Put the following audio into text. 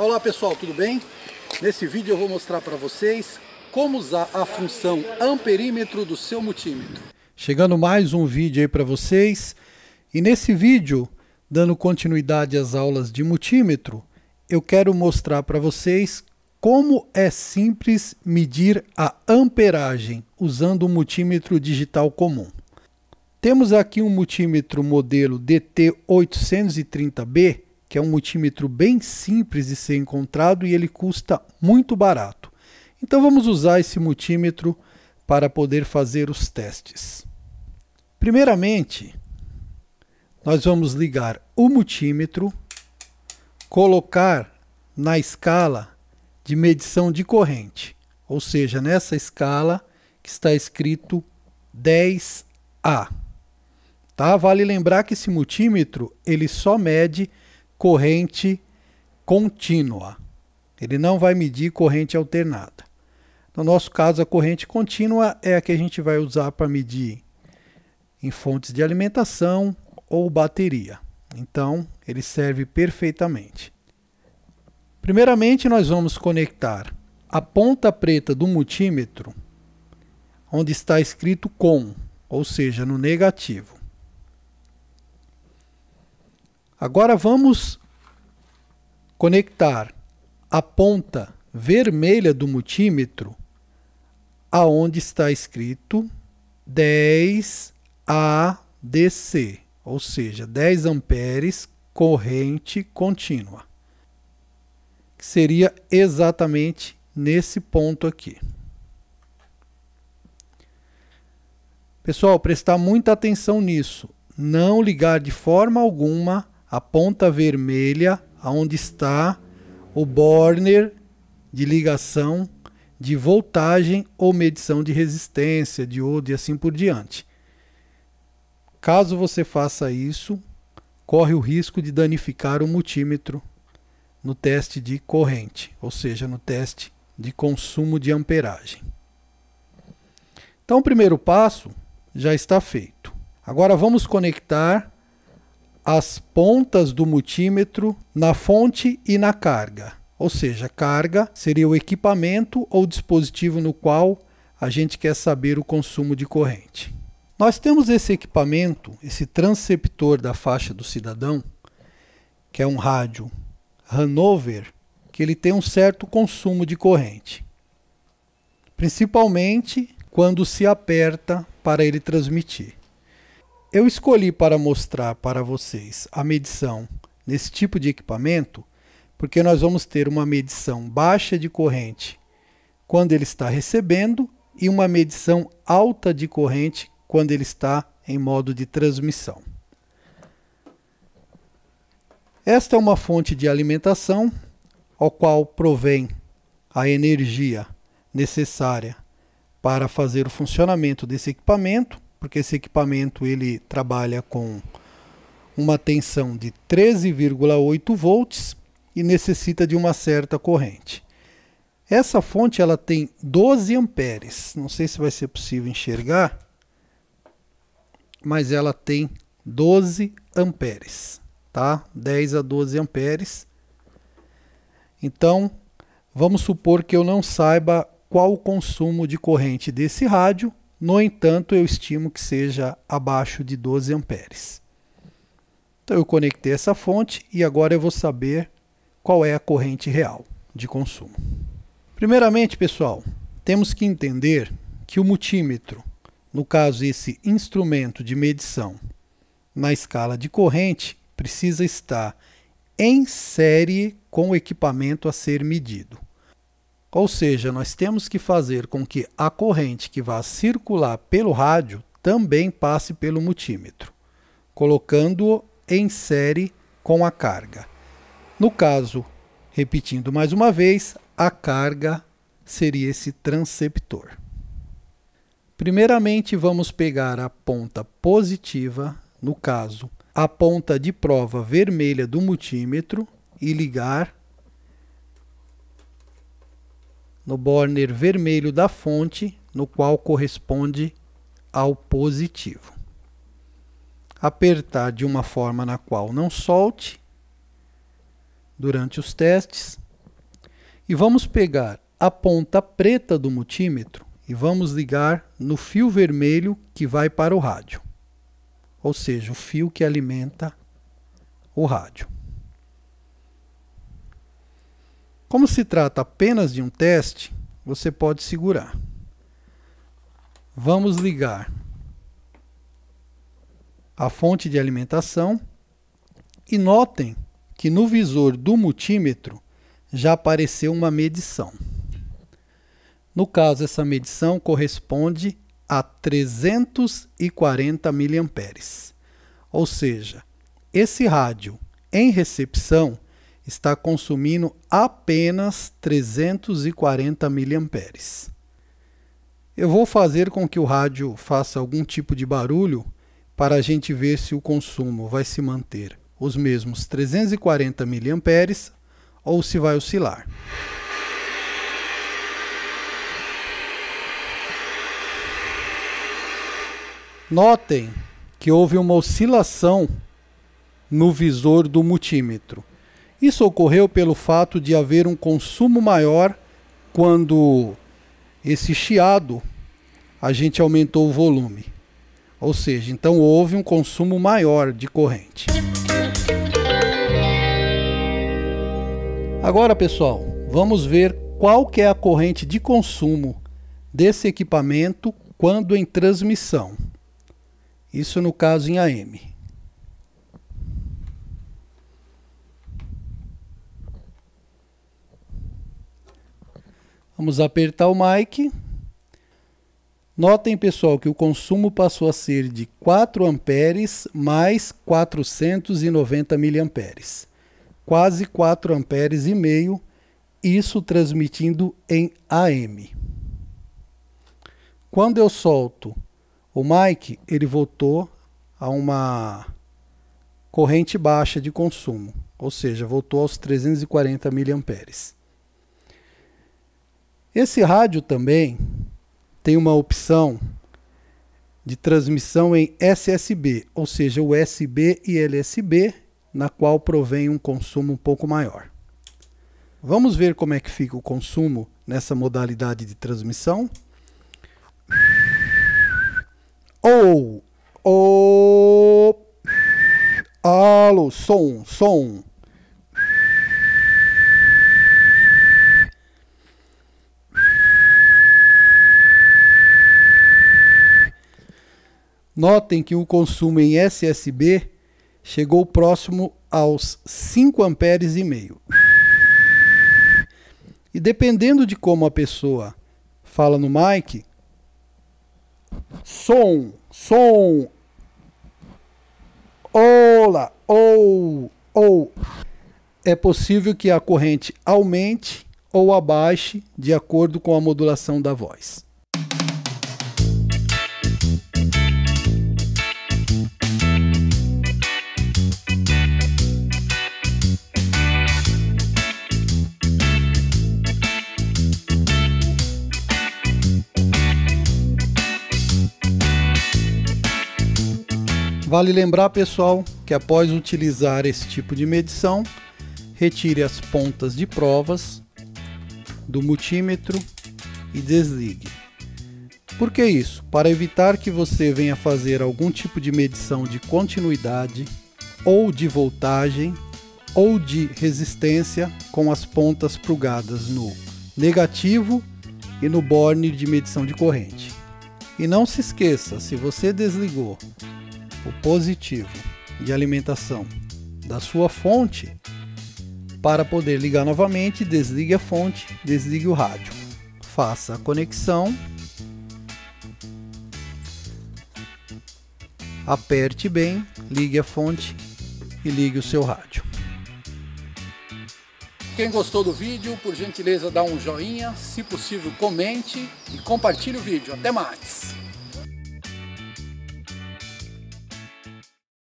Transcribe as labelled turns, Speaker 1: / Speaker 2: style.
Speaker 1: Olá pessoal, tudo bem? Nesse vídeo eu vou mostrar para vocês como usar a função amperímetro do seu multímetro. Chegando mais um vídeo aí para vocês e nesse vídeo, dando continuidade às aulas de multímetro, eu quero mostrar para vocês como é simples medir a amperagem usando um multímetro digital comum. Temos aqui um multímetro modelo DT830B que é um multímetro bem simples de ser encontrado e ele custa muito barato. Então vamos usar esse multímetro para poder fazer os testes. Primeiramente, nós vamos ligar o multímetro, colocar na escala de medição de corrente, ou seja, nessa escala que está escrito 10A. Tá? Vale lembrar que esse multímetro ele só mede corrente contínua. Ele não vai medir corrente alternada. No nosso caso, a corrente contínua é a que a gente vai usar para medir em fontes de alimentação ou bateria. Então, ele serve perfeitamente. Primeiramente, nós vamos conectar a ponta preta do multímetro, onde está escrito com, ou seja, no negativo. Agora vamos conectar a ponta vermelha do multímetro aonde está escrito 10 ADC, ou seja, 10 amperes corrente contínua, que seria exatamente nesse ponto aqui. Pessoal, prestar muita atenção nisso, não ligar de forma alguma a ponta vermelha aonde está o borner de ligação de voltagem ou medição de resistência, diodo e assim por diante. Caso você faça isso, corre o risco de danificar o multímetro no teste de corrente, ou seja, no teste de consumo de amperagem. Então, o primeiro passo já está feito. Agora vamos conectar as pontas do multímetro na fonte e na carga. Ou seja, carga seria o equipamento ou dispositivo no qual a gente quer saber o consumo de corrente. Nós temos esse equipamento, esse transceptor da faixa do cidadão, que é um rádio Hanover, que ele tem um certo consumo de corrente. Principalmente quando se aperta para ele transmitir. Eu escolhi para mostrar para vocês a medição nesse tipo de equipamento, porque nós vamos ter uma medição baixa de corrente quando ele está recebendo e uma medição alta de corrente quando ele está em modo de transmissão. Esta é uma fonte de alimentação ao qual provém a energia necessária para fazer o funcionamento desse equipamento porque esse equipamento ele trabalha com uma tensão de 13,8 volts e necessita de uma certa corrente. Essa fonte ela tem 12 amperes, não sei se vai ser possível enxergar, mas ela tem 12 amperes, tá? 10 a 12 amperes. Então, vamos supor que eu não saiba qual o consumo de corrente desse rádio, no entanto, eu estimo que seja abaixo de 12 amperes. Então eu conectei essa fonte e agora eu vou saber qual é a corrente real de consumo. Primeiramente, pessoal, temos que entender que o multímetro, no caso esse instrumento de medição na escala de corrente, precisa estar em série com o equipamento a ser medido. Ou seja, nós temos que fazer com que a corrente que vá circular pelo rádio também passe pelo multímetro, colocando-o em série com a carga. No caso, repetindo mais uma vez, a carga seria esse transceptor. Primeiramente, vamos pegar a ponta positiva, no caso, a ponta de prova vermelha do multímetro, e ligar no borner vermelho da fonte, no qual corresponde ao positivo. Apertar de uma forma na qual não solte durante os testes. E vamos pegar a ponta preta do multímetro e vamos ligar no fio vermelho que vai para o rádio, ou seja, o fio que alimenta o rádio. Como se trata apenas de um teste, você pode segurar. Vamos ligar a fonte de alimentação e notem que no visor do multímetro já apareceu uma medição. No caso, essa medição corresponde a 340 mA. Ou seja, esse rádio em recepção está consumindo apenas 340 miliamperes. Eu vou fazer com que o rádio faça algum tipo de barulho para a gente ver se o consumo vai se manter os mesmos 340 miliamperes ou se vai oscilar. Notem que houve uma oscilação no visor do multímetro. Isso ocorreu pelo fato de haver um consumo maior quando esse chiado a gente aumentou o volume. Ou seja, então houve um consumo maior de corrente. Agora, pessoal, vamos ver qual que é a corrente de consumo desse equipamento quando em transmissão. Isso no caso em AM. Vamos apertar o mic. Notem, pessoal, que o consumo passou a ser de 4 amperes mais 490 miliamperes. Quase 4 amperes e meio, isso transmitindo em AM. Quando eu solto o mic, ele voltou a uma corrente baixa de consumo, ou seja, voltou aos 340 miliamperes. Esse rádio também tem uma opção de transmissão em SSB, ou seja, USB e LSB, na qual provém um consumo um pouco maior. Vamos ver como é que fica o consumo nessa modalidade de transmissão. Ou, oh, ou, oh, alô, som, som. Notem que o consumo em SSB chegou próximo aos 5 amperes e meio. E dependendo de como a pessoa fala no mic, som, som, olá, ou, ou, é possível que a corrente aumente ou abaixe de acordo com a modulação da voz. Vale lembrar, pessoal, que após utilizar esse tipo de medição, retire as pontas de provas do multímetro e desligue. Por que isso? Para evitar que você venha fazer algum tipo de medição de continuidade ou de voltagem ou de resistência com as pontas plugadas no negativo e no borne de medição de corrente. E não se esqueça, se você desligou o positivo de alimentação da sua fonte, para poder ligar novamente, desligue a fonte, desligue o rádio. Faça a conexão. Aperte bem, ligue a fonte e ligue o seu rádio. Quem gostou do vídeo, por gentileza dá um joinha, se possível comente e compartilhe o vídeo. Até mais!